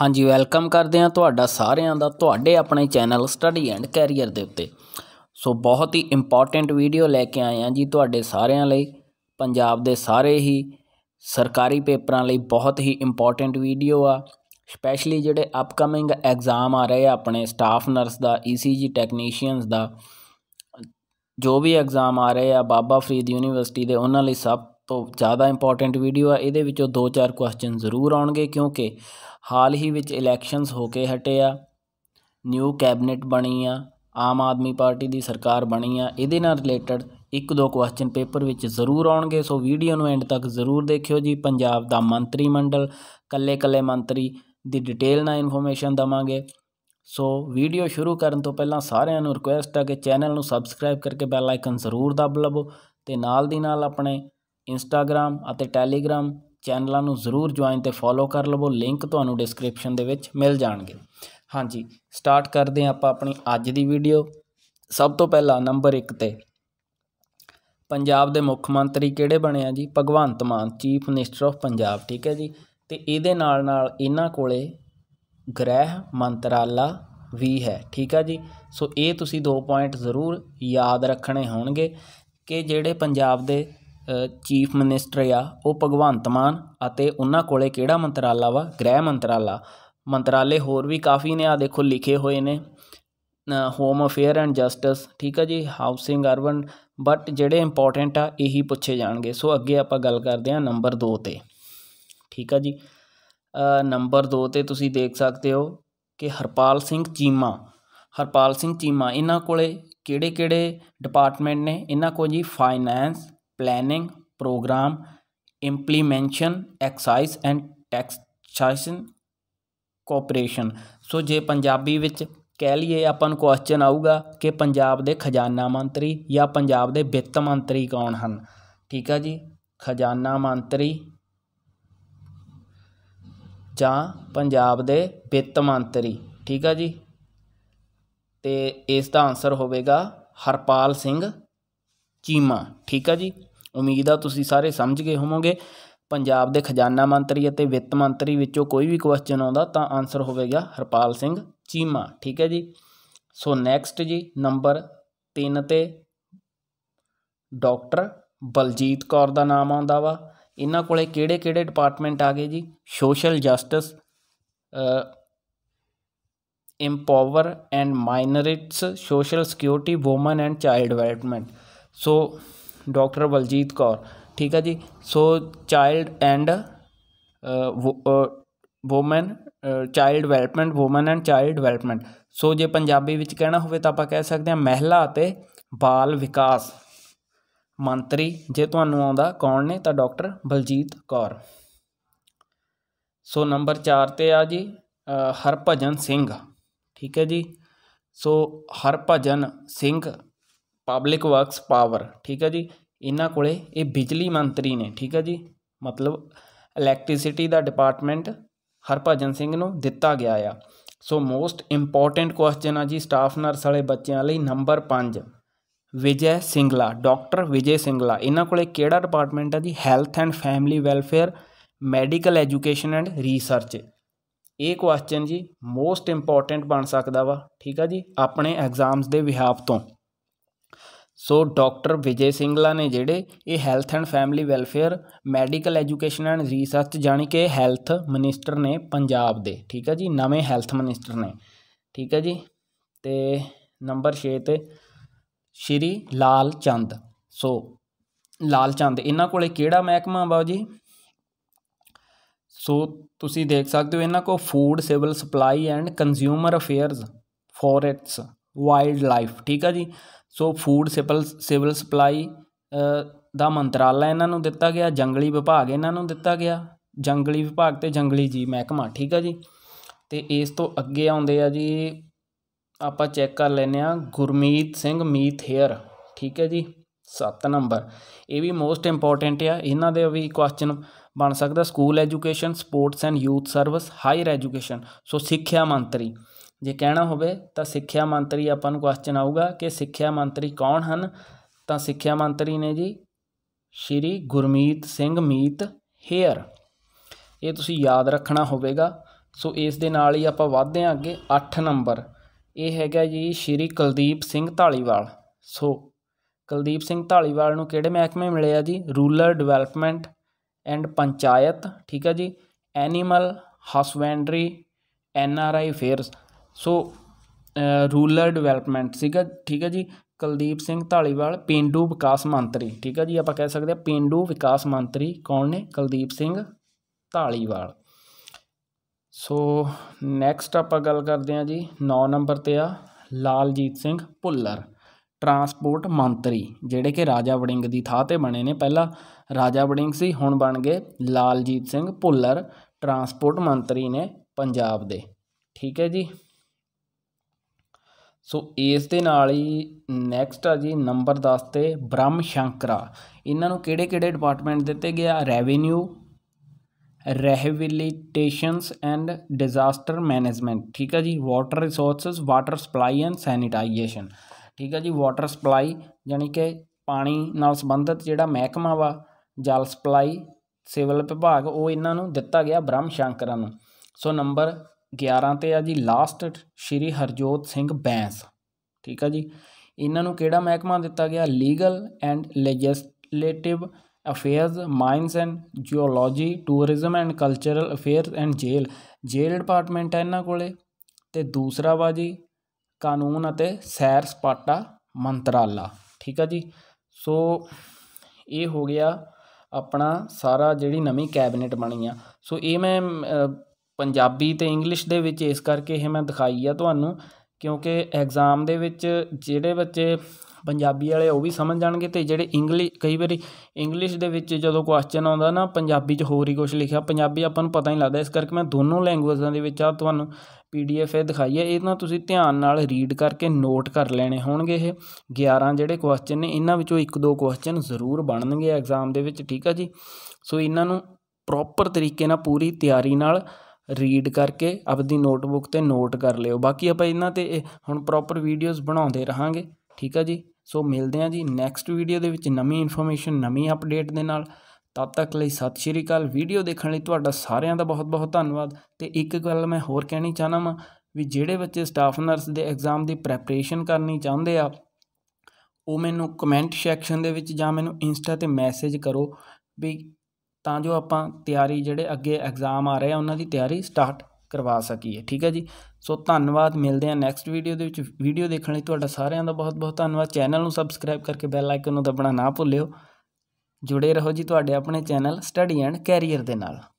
ਹਾਂਜੀ ਵੈਲਕਮ ਕਰਦੇ ਆ ਤੁਹਾਡਾ ਸਾਰਿਆਂ ਦਾ ਤੁਹਾਡੇ ਆਪਣੇ ਚੈਨਲ ਸਟੱਡੀ ਐਂਡ ਕੈਰੀਅਰ ਦੇ ਉੱਤੇ ਸੋ ਬਹੁਤ ਹੀ ਇੰਪੋਰਟੈਂਟ ਵੀਡੀਓ ਲੈ ਕੇ ਆਏ ਆ ਜੀ ਤੁਹਾਡੇ ਸਾਰਿਆਂ ਲਈ ਪੰਜਾਬ ਦੇ ਸਾਰੇ ਹੀ ਸਰਕਾਰੀ ਪੇਪਰਾਂ ਲਈ ਬਹੁਤ ਹੀ ਇੰਪੋਰਟੈਂਟ ਵੀਡੀਓ ਆ ਸਪੈਸ਼ਲੀ ਜਿਹੜੇ ਅਪਕਮਿੰਗ ਐਗਜ਼ਾਮ ਆ ਰਹੇ ਆ ਆਪਣੇ ਸਟਾਫ ਨਰਸ ਦਾ e ECG ਟੈਕਨੀਸ਼ੀਅਨਸ ਦਾ ਜੋ ਵੀ ਐਗਜ਼ਾਮ ਆ ਰਹੇ ਆ ਬਾਬਾ ਫਰੀਦ ਯੂਨੀਵਰਸਿਟੀ ਦੇ ਉਹਨਾਂ ਲਈ ਸਭ ਤੋਂ ਜ਼ਿਆਦਾ ਇੰਪੋਰਟੈਂਟ ਵੀਡੀਓ ਆ ਇਹਦੇ ਵਿੱਚੋਂ ਦੋ ਚਾਰ ਕੁਐਸਚਨ ਜ਼ਰੂਰ ਆਉਣਗੇ ਕਿਉਂਕਿ ਹਾਲ ਹੀ ਵਿੱਚ ਇਲੈਕਸ਼ਨਸ ਹੋ ਕੇ ਹਟੇ ਆ ਨਿਊ ਕੈਬਨਿਟ ਬਣੀ ਆ ਆਮ ਆਦਮੀ ਪਾਰਟੀ ਦੀ ਸਰਕਾਰ ਬਣੀ ਆ ਇਹਦੇ ਨਾਲ ਰਿਲੇਟਡ ਇੱਕ ਦੋ ਕੁਐਸਚਨ ਪੇਪਰ ਵਿੱਚ ਜ਼ਰੂਰ ਆਉਣਗੇ ਸੋ ਵੀਡੀਓ ਨੂੰ ਐਂਡ ਤੱਕ ਜ਼ਰੂਰ ਦੇਖਿਓ ਜੀ ਪੰਜਾਬ ਦਾ ਮੰਤਰੀ ਮੰਡਲ ਕੱਲੇ-ਕੱਲੇ ਮੰਤਰੀ ਦੀ ਡਿਟੇਲ ਨਾਲ ਇਨਫੋਰਮੇਸ਼ਨ ਦਵਾਂਗੇ ਸੋ ਵੀਡੀਓ ਸ਼ੁਰੂ ਕਰਨ ਤੋਂ ਪਹਿਲਾਂ ਸਾਰਿਆਂ ਨੂੰ ਰਿਕੁਐਸਟ ਆ ਕਿ ਚੈਨਲ ਨੂੰ ਸਬਸਕ੍ਰਾਈਬ ਕਰਕੇ ਬੈਲ ਆਈਕਨ ਜ਼ਰੂਰ ਦਬ ਲਵੋ ਤੇ ਨਾਲ ਦੀ ਨਾਲ ਆਪਣੇ ਇੰਸਟਾਗ੍ਰam ਅਤੇ ਟੈਲੀਗ੍ਰam ਚੈਨਲਾਂ ਨੂੰ ਜ਼ਰੂਰ ਜੁਆਇਨ ਤੇ ਫੋਲੋ ਕਰ ਲਵੋ ਲਿੰਕ ਤੁਹਾਨੂੰ ਡਿਸਕ੍ਰਿਪਸ਼ਨ ਦੇ ਵਿੱਚ ਮਿਲ ਜਾਣਗੇ ਹਾਂਜੀ ਸਟਾਰਟ ਕਰਦੇ ਹਾਂ ਆਪਾਂ ਆਪਣੀ ਅੱਜ ਦੀ ਵੀਡੀਓ ਸਭ ਤੋਂ ਪਹਿਲਾਂ ਨੰਬਰ 1 ਤੇ ਪੰਜਾਬ ਦੇ ਮੁੱਖ ਮੰਤਰੀ ਕਿਹੜੇ ਬਣੇ ਆ ਜੀ Bhagwant Mann chief minister of Punjab ਠੀਕ ਹੈ ਜੀ ਤੇ ਇਹਦੇ ਨਾਲ ਨਾਲ ਇਹਨਾਂ ਕੋਲੇ ਗ੍ਰਹਿ ਮੰਤਰਾਲਾ ਵੀ ਹੈ ਠੀਕ ਆ ਜੀ ਸੋ ਇਹ ਤੁਸੀਂ ਦੋ ਪੁਆਇੰਟ ਜ਼ਰੂਰ ਯਾਦ ਰੱਖਣੇ ਹੋਣਗੇ ਕਿ ਜਿਹੜੇ ਪੰਜਾਬ ਦੇ ਚੀਫ ਮਿਨਿਸਟਰ ਆ ਉਹ ਭਗਵੰਤ ਮਾਨ ਅਤੇ ਉਹਨਾਂ ਕੋਲੇ ਕਿਹੜਾ ਮੰਤਰਾਲਾ ਵਾ ਗ੍ਰਹਿ ਮੰਤਰਾਲਾ ਮੰਤਰਾਲੇ ਹੋਰ ਵੀ ਕਾਫੀ ਨੇ ਆ ਦੇਖੋ ਲਿਖੇ ਹੋਏ ਨੇ ਹੋਮ ਅਫੇਅਰ ਐਂਡ ਜਸਟਿਸ ਠੀਕ ਆ ਜੀ ਹਾਊਸਿੰਗ ਅਰਬਨ ਬਟ ਜਿਹੜੇ ਇੰਪੋਰਟੈਂਟ ਆ ਇਹੀ ਪੁੱਛੇ ਜਾਣਗੇ ਸੋ ਅੱਗੇ ਆਪਾਂ ਗੱਲ ਕਰਦੇ ਆ ਨੰਬਰ 2 ਤੇ ਠੀਕ ਆ ਜੀ ਨੰਬਰ 2 ਤੇ ਤੁਸੀਂ ਦੇਖ ਸਕਦੇ ਹੋ ਕਿ ਹਰਪਾਲ ਸਿੰਘ ਚੀਮਾ ਹਰਪਾਲ ਸਿੰਘ ਚੀਮਾ ਇਹਨਾਂ ਕੋਲੇ ਕਿਹੜੇ-ਕਿਹੜੇ ਡਿਪਾਰਟਮੈਂਟ ਨੇ ਇਹਨਾਂ ਕੋਲ ਜੀ finance planning programme implementation excise and taxation cooperation so ਜੇ ਪੰਜਾਬੀ ਵਿੱਚ ਕਹਿ ਲਈਏ ਆਪਾਂ ਨੂੰ ਕੁਐਸਚਨ ਆਊਗਾ ਕਿ ਪੰਜਾਬ ਦੇ ਖਜ਼ਾਨਾ ਮੰਤਰੀ ਜਾਂ ਪੰਜਾਬ ਦੇ ਵਿੱਤ ਮੰਤਰੀ ਕੌਣ ਹਨ ਠੀਕ ਆ ਜੀ ਖਜ਼ਾਨਾ ਮੰਤਰੀ ਜਾਂ ਪੰਜਾਬ ਦੇ ਵਿੱਤ ਮੰਤਰੀ ਠੀਕ ਆ ਜੀ ਤੇ ਇਸ ਦਾ ਆਨਸਰ ਹੋਵੇਗਾ ਹਰਪਾਲ ਸਿੰਘ ਚੀਮਾ ਠੀਕ ਆ ਜੀ ਉਮੀਦ ਆ ਤੁਸੀਂ ਸਾਰੇ ਸਮਝ ਗਏ ਹੋਵੋਗੇ ਪੰਜਾਬ ਦੇ ਖਜ਼ਾਨਾ ਮੰਤਰੀ ਅਤੇ ਵਿੱਤ ਮੰਤਰੀ ਵਿੱਚੋਂ ਕੋਈ ਵੀ ਕੁਐਸਚਨ ਆਉਂਦਾ ਤਾਂ ਆਨਸਰ ਹੋਵੇਗਾ ਹਰਪਾਲ ਸਿੰਘ ਚੀਮਾ ਠੀਕ ਹੈ ਜੀ ਸੋ ਨੈਕਸਟ ਜੀ ਨੰਬਰ 3 ਤੇ ਡਾਕਟਰ ਬਲਜੀਤ ਕੌਰ ਦਾ ਨਾਮ ਆਉਂਦਾ ਵਾ ਇਹਨਾਂ ਕੋਲੇ ਕਿਹੜੇ-ਕਿਹੜੇ ਡਿਪਾਰਟਮੈਂਟ ਆ ਗਏ ਜੀ social justice empower and minorities social security women and child development so doctor Baljit Kaur ਠੀਕ ਹੈ ਜੀ so child and woman child development woman and child development so ਜੇ ਪੰਜਾਬੀ ਵਿੱਚ ਕਹਿਣਾ ਹੋਵੇ ਤਾਂ ਆਪਾਂ ਕਹਿ ਸਕਦੇ ਹਾਂ ਮਹਿਲਾ ਅਤੇ ਬਾਲ ਵਿਕਾਸ ਮੰਤਰੀ ਜੇ ਤੁਹਾਨੂੰ ਆਉਂਦਾ ਕੌਣ ਨੇ ਤਾਂ doctor Baljit Kaur so number 4 ਤੇ ਆ ਜੀ ਹਰਭਜਨ ਸਿੰਘ ਠੀਕ ਹੈ ਜੀ so Harbhajan Singh public works power ਠੀਕ ਹੈ ਜੀ ਇਹਨਾਂ ਕੋਲੇ ਇਹ ਬਿਜਲੀ ਮੰਤਰੀ ਨੇ ਠੀਕ ਹੈ ਜੀ ਮਤਲਬ ਇਲੈਕਟ੍ਰਿਸਿਟੀ ਦਾ ਡਿਪਾਰਟਮੈਂਟ ਹਰਪਾਜਨ ਸਿੰਘ ਨੂੰ ਦਿੱਤਾ ਗਿਆ ਆ ਸੋ ਮੋਸਟ ਇੰਪੋਰਟੈਂਟ ਕੁਐਸਚਨ ਆ ਜੀ ਸਟਾਫ ਨਰਸ ਵਾਲੇ ਬੱਚਿਆਂ ਲਈ ਨੰਬਰ 5 ਵਿਜੇ ਸਿੰਗਲਾ ਡਾਕਟਰ ਵਿਜੇ ਸਿੰਗਲਾ ਇਹਨਾਂ ਕੋਲੇ ਕਿਹੜਾ ਡਿਪਾਰਟਮੈਂਟ ਆ ਜੀ health and family welfare medical education and research ਇਹ ਕੁਐਸਚਨ ਜੀ ਮੋਸਟ ਇੰਪੋਰਟੈਂਟ ਬਣ ਸਕਦਾ ਵਾ ਠੀਕ ਆ ਜੀ ਆਪਣੇ ਐਗਜ਼ਾਮਸ ਦੇ ਵਿਹਾਪ ਤੋਂ ਸੋ ਡਾਕਟਰ ਵਿਜੇ ਸਿੰਘਲਾ ਨੇ ਜਿਹੜੇ ਇਹ health and family welfare medical education and research ਜਾਨੀ ਕਿ ਹੈਲਥ ਮਿਨਿਸਟਰ ਨੇ ਪੰਜਾਬ ਦੇ ਠੀਕ ਹੈ ਜੀ ਨਵੇਂ ਹੈਲਥ ਮਿਨਿਸਟਰ ਨੇ ਠੀਕ ਹੈ ਜੀ ਤੇ ਨੰਬਰ 6 ਤੇ ਸ਼੍ਰੀ ਲਾਲ ਚੰਦ ਸੋ ਲਾਲ ਚੰਦ ਇਹਨਾਂ ਕੋਲੇ ਕਿਹੜਾ ਮਹਿਕਮਾ ਬਾਬ ਜੀ ਸੋ ਤੁਸੀਂ ਦੇਖ ਸਕਦੇ ਹੋ ਇਹਨਾਂ ਕੋ food civil supply and consumer affairs forests wild life ਠੀਕ ਹੈ ਜੀ so food civil civil supply ਦਾ ਮੰਤਰਾਲਾ ਇਹਨਾਂ ਨੂੰ ਦਿੱਤਾ ਗਿਆ ਜੰਗਲੀ ਵਿਭਾਗ ਇਹਨਾਂ ਨੂੰ ਦਿੱਤਾ ਗਿਆ ਜੰਗਲੀ ਵਿਭਾਗ ਤੇ ਜੰਗਲੀ ਜੀ ਮਹਿਕਮਾ ਠੀਕ ਆ ਜੀ ਤੇ ਇਸ ਤੋਂ ਅੱਗੇ ਆਉਂਦੇ ਆ ਜੀ ਆਪਾਂ ਚੈੱਕ ਕਰ ਲੈਨੇ ਆ ਗੁਰਮੀਤ ਸਿੰਘ ਮੀਥੇਅਰ ਠੀਕ ਹੈ ਜੀ 7 ਨੰਬਰ ਇਹ ਵੀ ਮੋਸਟ ਇੰਪੋਰਟੈਂਟ ਆ ਇਹਨਾਂ ਦੇ ਵੀ ਕੁਐਸਚਨ ਬਣ ਸਕਦਾ school education sports and youth service higher education so ਸਿੱਖਿਆ ਮੰਤਰੀ ਜੇ ਕਹਿਣਾ ਹੋਵੇ ਤਾਂ ਸਿੱਖਿਆ ਮੰਤਰੀ ਆਪਾਂ ਨੂੰ ਕੁਐਸਚਨ ਆਊਗਾ ਕਿ ਸਿੱਖਿਆ ਮੰਤਰੀ ਕੌਣ ਹਨ ਤਾਂ ਸਿੱਖਿਆ ਮੰਤਰੀ ਨੇ ਜੀ ਸ਼੍ਰੀ ਗੁਰਮੀਤ ਸਿੰਘ ਮੀਤ ਹੇਅਰ ਇਹ ਤੁਸੀਂ ਯਾਦ ਰੱਖਣਾ ਹੋਵੇਗਾ ਸੋ ਇਸ ਦੇ ਨਾਲ ਹੀ ਆਪਾਂ ਵਧਦੇ ਹਾਂ ਅੱਗੇ 8 ਨੰਬਰ ਇਹ ਹੈਗਾ ਜੀ ਸ਼੍ਰੀ ਕੁਲਦੀਪ ਸਿੰਘ ਢਾਲੀਵਾਲ ਸੋ ਕੁਲਦੀਪ ਸਿੰਘ ਢਾਲੀਵਾਲ ਨੂੰ ਕਿਹੜੇ ਮਹਿਕਮੇ ਮਿਲੇ ਆ ਜੀ ਰੂਰਲ ਡਿਵੈਲਪਮੈਂਟ ਐਂਡ ਪੰਚਾਇਤ ਠੀਕ ਹੈ ਜੀ animal husbandry N R I affairs so rural development ਸੀਗਾ ਠੀਕ ਹੈ ਜੀ ਕੁਲਦੀਪ ਸਿੰਘ ਢਾਲੀਵਾਲ ਪਿੰਡੂ ਵਿਕਾਸ ਮੰਤਰੀ ਠੀਕ ਹੈ ਜੀ ਆਪਾਂ ਕਹਿ ਸਕਦੇ ਆ ਪਿੰਡੂ ਵਿਕਾਸ ਮੰਤਰੀ ਕੌਣ ਨੇ ਕੁਲਦੀਪ ਸਿੰਘ ਢਾਲੀਵਾਲ ਸੋ ਨੈਕਸਟ ਆਪਾਂ ਗੱਲ ਕਰਦੇ ਆ ਜੀ 9 ਨੰਬਰ ਤੇ ਆ ਲਾਲਜੀਤ ਸਿੰਘ ਭੁੱਲਰ ਟਰਾਂਸਪੋਰਟ ਮੰਤਰੀ ਜਿਹੜੇ ਕਿ ਰਾਜਾ ਵੜਿੰਗ ਦੀ ਥਾਂ ਤੇ ਬਣੇ ਨੇ ਪਹਿਲਾਂ ਰਾਜਾ ਵੜਿੰਗ ਸੀ ਹੁਣ ਬਣ ਗਏ ਲਾਲਜੀਤ ਸਿੰਘ ਭੁੱਲਰ ਟਰਾਂਸਪੋਰਟ ਮੰਤਰੀ ਨੇ ਪੰਜਾਬ ਦੇ ਠੀਕ ਹੈ ਜੀ ਸੋ ਇਸ ਦੇ ਨਾਲ ਹੀ ਨੈਕਸਟ ਆ ਜੀ ਨੰਬਰ 10 ਤੇ ਬ੍ਰਹਮ ਸ਼ੰਕਰਾ ਇਹਨਾਂ ਨੂੰ ਕਿਹੜੇ-ਕਿਹੜੇ ਡਿਪਾਰਟਮੈਂਟ ਦਿੱਤੇ ਗਿਆ revenue rehabilitations and disaster management ਠੀਕ ਆ ਜੀ water resources water supply and sanitisation ਠੀਕ ਆ ਜੀ ਵਾਟਰ ਸਪਲਾਈ ਯਾਨੀ ਕਿ ਪਾਣੀ ਨਾਲ ਸੰਬੰਧਿਤ ਜਿਹੜਾ ਮਹਿਕਮਾ ਵਾ ਜਲ ਸਪਲਾਈ ਸਿਵਲ ਵਿਭਾਗ ਉਹ ਇਹਨਾਂ ਨੂੰ ਦਿੱਤਾ ਗਿਆ ਬ੍ਰਹਮ ਸ਼ੰਕਰਾਂ ਨੂੰ ਸੋ ਨੰਬਰ 11 ਤੇ ਆ ਜੀ ਲਾਸਟ ਸ਼੍ਰੀ ਹਰਜੋਤ ਸਿੰਘ ਬੈਂਸ ਠੀਕ ਆ ਜੀ ਇਹਨਾਂ ਨੂੰ ਕਿਹੜਾ ਮਹਿਕਮਾ ਦਿੱਤਾ ਗਿਆ legal and legislative affairs mines and geology tourism and cultural affairs and jail jail department ਹੈ ਇਹਨਾਂ ਕੋਲੇ ਤੇ ਦੂਸਰਾ ਵਾ ਜੀ ਕਾਨੂੰਨ ਅਤੇ ਸੈਰ ਸਪਾਟਾ ਮੰਤਰਾਲਾ ਠੀਕ ਆ ਜੀ ਸੋ ਇਹ ਹੋ ਗਿਆ ਆਪਣਾ ਸਾਰਾ ਜਿਹੜੀ ਨਵੀਂ ਕੈਬਨਿਟ ਬਣੀ ਆ ਸੋ ਇਹ ਮੈਂ ਪੰਜਾਬੀ ਤੇ ਇੰਗਲਿਸ਼ ਦੇ ਵਿੱਚ ਇਸ ਕਰਕੇ ਇਹ ਮੈਂ ਦਿਖਾਈ ਆ ਤੁਹਾਨੂੰ ਕਿਉਂਕਿ ਐਗਜ਼ਾਮ ਦੇ ਵਿੱਚ ਜਿਹੜੇ ਬੱਚੇ ਪੰਜਾਬੀ ਵਾਲੇ ਉਹ ਵੀ ਸਮਝ ਜਾਣਗੇ ਤੇ ਜਿਹੜੇ ਇੰਗਲਿਸ਼ ਕਈ ਵਾਰੀ ਇੰਗਲਿਸ਼ ਦੇ ਵਿੱਚ ਜਦੋਂ ਕੁਐਸਚਨ ਆਉਂਦਾ ਨਾ ਪੰਜਾਬੀ 'ਚ ਹੋਰ ਹੀ ਕੁਝ ਲਿਖਿਆ ਪੰਜਾਬੀ ਆਪਾਂ ਨੂੰ ਪਤਾ ਹੀ ਲੱਗਦਾ ਇਸ ਕਰਕੇ ਮੈਂ ਦੋਨੋਂ ਲੈਂਗੁਏਜਾਂ ਦੇ ਵਿੱਚ ਆ ਤੁਹਾਨੂੰ ਪੀਡੀਐਫ ਇਹ ਦਿਖਾਈ ਹੈ ਇਹ ਤੁਸੀਂ ਧਿਆਨ ਨਾਲ ਰੀਡ ਕਰਕੇ ਨੋਟ ਕਰ ਲੈਣੇ ਹੋਣਗੇ ਇਹ 11 ਜਿਹੜੇ ਕੁਐਸਚਨ ਨੇ ਇਹਨਾਂ ਵਿੱਚੋਂ ਇੱਕ ਦੋ ਕੁਐਸਚਨ ਜ਼ਰੂਰ ਬਣਨਗੇ ਐਗਜ਼ਾਮ ਦੇ ਵਿੱਚ ਠੀਕ ਆ ਜੀ ਸੋ ਇਹਨਾਂ ਨੂੰ ਪ੍ਰੋਪਰ ਤਰੀਕੇ ਨਾਲ ਪੂਰੀ ਤਿਆਰੀ ਨਾਲ ਰੀਡ ਕਰਕੇ ਆਪਣੀ ਨੋਟਬੁੱਕ ਤੇ ਨੋਟ ਕਰ ਲਿਓ ਬਾਕੀ ਆਪਾਂ ਇਹਨਾਂ ਤੇ ਹੁਣ ਪ੍ਰੋਪਰ ਵੀਡੀਓਜ਼ ਬਣਾਉਂਦੇ ਰਹਾਂਗੇ ਠੀਕ ਆ ਜੀ ਸੋ ਮਿਲਦੇ ਆ ਜੀ ਨੈਕਸਟ ਵੀਡੀਓ ਦੇ ਵਿੱਚ ਨਵੀਂ ਇਨਫੋਰਮੇਸ਼ਨ ਨਵੀਂ ਅਪਡੇਟ ਦੇ ਨਾਲ ਤਦ ਤੱਕ ਲਈ ਸਤਿ ਸ਼੍ਰੀ ਅਕਾਲ ਵੀਡੀਓ ਦੇਖਣ ਲਈ ਤੁਹਾਡਾ ਸਾਰਿਆਂ ਦਾ ਬਹੁਤ-ਬਹੁਤ ਧੰਨਵਾਦ ਤੇ ਇੱਕ ਗੱਲ ਮੈਂ ਹੋਰ ਕਹਿਣੀ ਚਾਹਨਾ ਮੈਂ ਵੀ ਜਿਹੜੇ ਬੱਚੇ ਸਟਾਫ ਨਰਸ ਦੇ ਐਗਜ਼ਾਮ ਦੀ ਪ੍ਰੈਪਰੇਸ਼ਨ ਕਰਨੀ ਚਾਹੁੰਦੇ ਆ ਉਹ ਮੈਨੂੰ ਕਮੈਂਟ ਸੈਕਸ਼ਨ ਦੇ ਵਿੱਚ ਜਾਂ ਮੈਨੂੰ ਇੰਸਟਾ ਤੇ ਮੈਸੇਜ ਕਰੋ ਵੀ ਤਾਂ ਜੋ ਆਪਾਂ ਤਿਆਰੀ ਜਿਹੜੇ ਅੱਗੇ ਐਗਜ਼ਾਮ ਆ ਰਹੇ ਆ ਉਹਨਾਂ ਦੀ ਤਿਆਰੀ ਸਟਾਰਟ ਕਰਵਾ ਸਕੀਏ ਠੀਕ ਹੈ ਜੀ ਸੋ ਧੰਨਵਾਦ ਮਿਲਦੇ ਆ ਨੈਕਸਟ ਵੀਡੀਓ ਦੇ ਵਿੱਚ ਵੀਡੀਓ ਦੇਖਣ ਲਈ ਤੁਹਾਡਾ ਸਾਰਿਆਂ ਦਾ ਬਹੁਤ ਬਹੁਤ ਧੰਨਵਾਦ ਚੈਨਲ ਨੂੰ ਸਬਸਕ੍ਰਾਈਬ ਕਰਕੇ ਬੈਲ ਆਈਕਨ ਨੂੰ ਦਬਣਾ ਨਾ ਭੁੱਲਿਓ ਜੁੜੇ ਰਹੋ ਜੀ ਤੁਹਾਡੇ ਆਪਣੇ ਚੈਨਲ ਸਟੱਡੀ ਐਂਡ ਕੈਰੀਅਰ ਦੇ ਨਾਲ